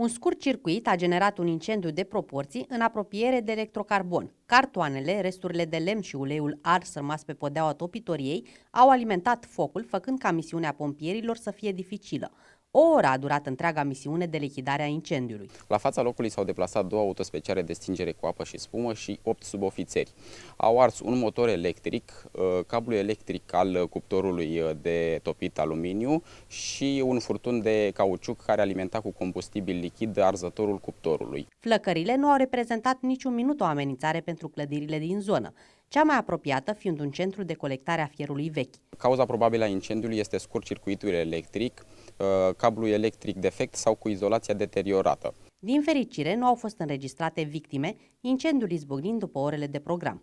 Un scurt circuit a generat un incendiu de proporții în apropiere de electrocarbon. Cartoanele, resturile de lemn și uleiul ars rămas pe podeaua topitoriei au alimentat focul, făcând ca misiunea pompierilor să fie dificilă. O oră a durat întreaga misiune de lichidare a incendiului. La fața locului s-au deplasat două autospeciale de stingere cu apă și spumă și opt subofițeri. Au ars un motor electric, uh, cablu electric al cuptorului uh, de topit aluminiu și un furtun de cauciuc care alimenta cu combustibil lichid arzătorul cuptorului. Flăcările nu au reprezentat niciun minut o amenințare pentru clădirile din zonă cea mai apropiată fiind un centru de colectare a fierului vechi. Cauza probabilă a incendiului este scurt circuitul electric, uh, cablu electric defect sau cu izolația deteriorată. Din fericire, nu au fost înregistrate victime, incendiul izbucnind după orele de program.